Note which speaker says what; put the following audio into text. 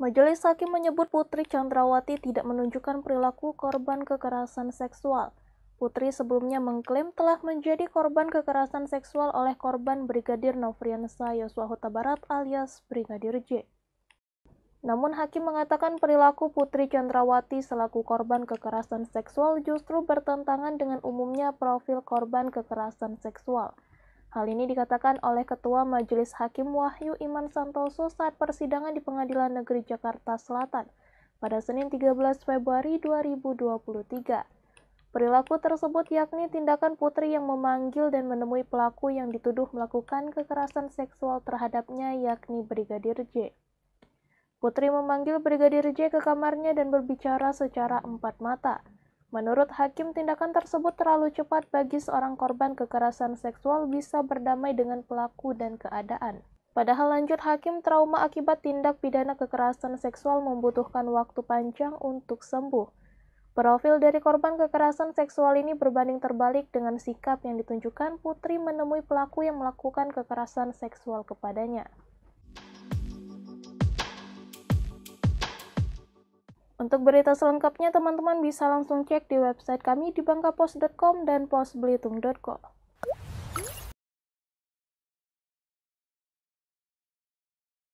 Speaker 1: Majelis Hakim menyebut Putri Chandrawati tidak menunjukkan perilaku korban kekerasan seksual. Putri sebelumnya mengklaim telah menjadi korban kekerasan seksual oleh korban Brigadir Novriansa Yosua Huta Barat alias Brigadir J. Namun hakim mengatakan perilaku Putri Chandrawati selaku korban kekerasan seksual justru bertentangan dengan umumnya profil korban kekerasan seksual. Hal ini dikatakan oleh Ketua Majelis Hakim Wahyu Iman Santoso saat persidangan di Pengadilan Negeri Jakarta Selatan pada Senin 13 Februari 2023. Perilaku tersebut yakni tindakan putri yang memanggil dan menemui pelaku yang dituduh melakukan kekerasan seksual terhadapnya yakni Brigadir J. Putri memanggil Brigadir J ke kamarnya dan berbicara secara empat mata. Menurut hakim, tindakan tersebut terlalu cepat bagi seorang korban kekerasan seksual bisa berdamai dengan pelaku dan keadaan. Padahal lanjut hakim trauma akibat tindak pidana kekerasan seksual membutuhkan waktu panjang untuk sembuh. Profil dari korban kekerasan seksual ini berbanding terbalik dengan sikap yang ditunjukkan putri menemui pelaku yang melakukan kekerasan seksual kepadanya. Untuk berita selengkapnya, teman-teman bisa langsung cek di website kami di bangkapos.com dan posbelitung.com.